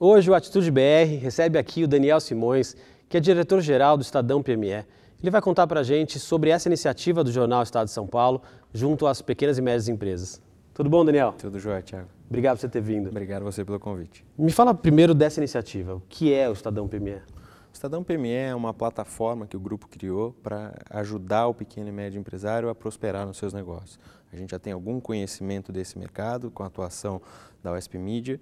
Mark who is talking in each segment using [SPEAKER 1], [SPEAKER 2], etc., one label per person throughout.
[SPEAKER 1] Hoje o Atitude BR recebe aqui o Daniel Simões, que é diretor-geral do Estadão PME. Ele vai contar para a gente sobre essa iniciativa do jornal Estado de São Paulo junto às pequenas e médias empresas. Tudo bom, Daniel? Tudo jóia, Thiago. Obrigado por você ter vindo. Obrigado você pelo convite. Me fala primeiro dessa iniciativa. O
[SPEAKER 2] que é o Estadão PME? O Estadão PME é uma plataforma que o grupo criou para ajudar o pequeno e médio empresário a prosperar nos seus negócios. A gente já tem algum conhecimento desse mercado com a atuação da USP Media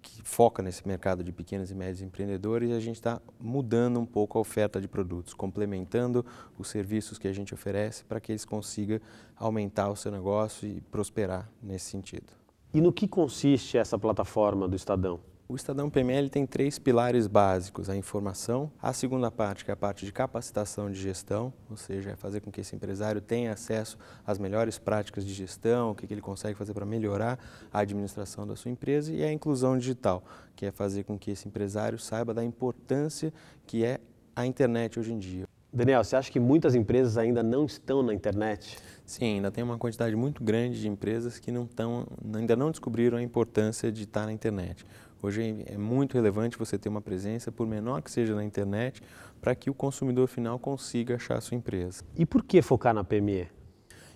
[SPEAKER 2] que foca nesse mercado de pequenos e médios empreendedores e a gente está mudando um pouco a oferta de produtos, complementando os serviços que a gente oferece para que eles consigam aumentar o seu negócio e prosperar nesse sentido. E no que consiste essa plataforma do Estadão? O Estadão PML tem três pilares básicos: a informação, a segunda parte, que é a parte de capacitação de gestão, ou seja, é fazer com que esse empresário tenha acesso às melhores práticas de gestão, o que ele consegue fazer para melhorar a administração da sua empresa, e a inclusão digital, que é fazer com que esse empresário saiba da importância que é a internet hoje em dia. Daniel, você acha que muitas empresas ainda não estão na internet? Sim, ainda tem uma quantidade muito grande de empresas que não estão, ainda não descobriram a importância de estar na internet. Hoje é muito relevante você ter uma presença, por menor que seja na internet, para que o consumidor final consiga achar a sua empresa.
[SPEAKER 1] E por que focar na PME?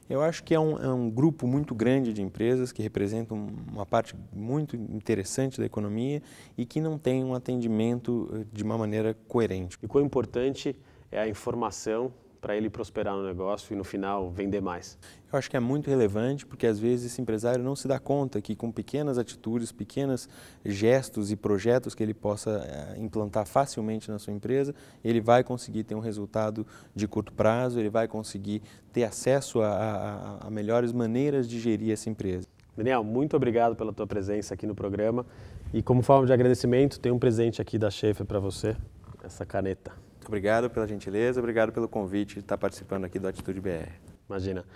[SPEAKER 2] Eu acho que é um, é um, grupo muito grande de empresas que representam uma parte muito interessante da economia e que não tem um atendimento eh, de uma maneira coerente.
[SPEAKER 1] E quão importante é a informação para ele prosperar no negócio e no final vender mais.
[SPEAKER 2] Eu acho que é muito relevante porque às vezes esse empresário não se dá conta que com pequenas atitudes, pequenos gestos e projetos que ele possa eh, implantar facilmente na sua empresa, ele vai conseguir ter um resultado de curto prazo, ele
[SPEAKER 1] vai conseguir ter acesso a, a, a melhores maneiras de gerir essa empresa. Daniel, muito obrigado pela tua presença aqui no programa e como forma de agradecimento, tem um presente aqui da chefe para você, essa caneta. Muito obrigado pela gentileza, obrigado pelo convite de estar participando aqui do Atitude BR. Imagina.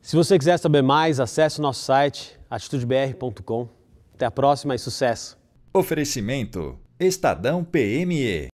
[SPEAKER 1] Se você quiser saber mais, acesse o nosso site atitudebr.com. Até a próxima e sucesso! Oferecimento Estadão PME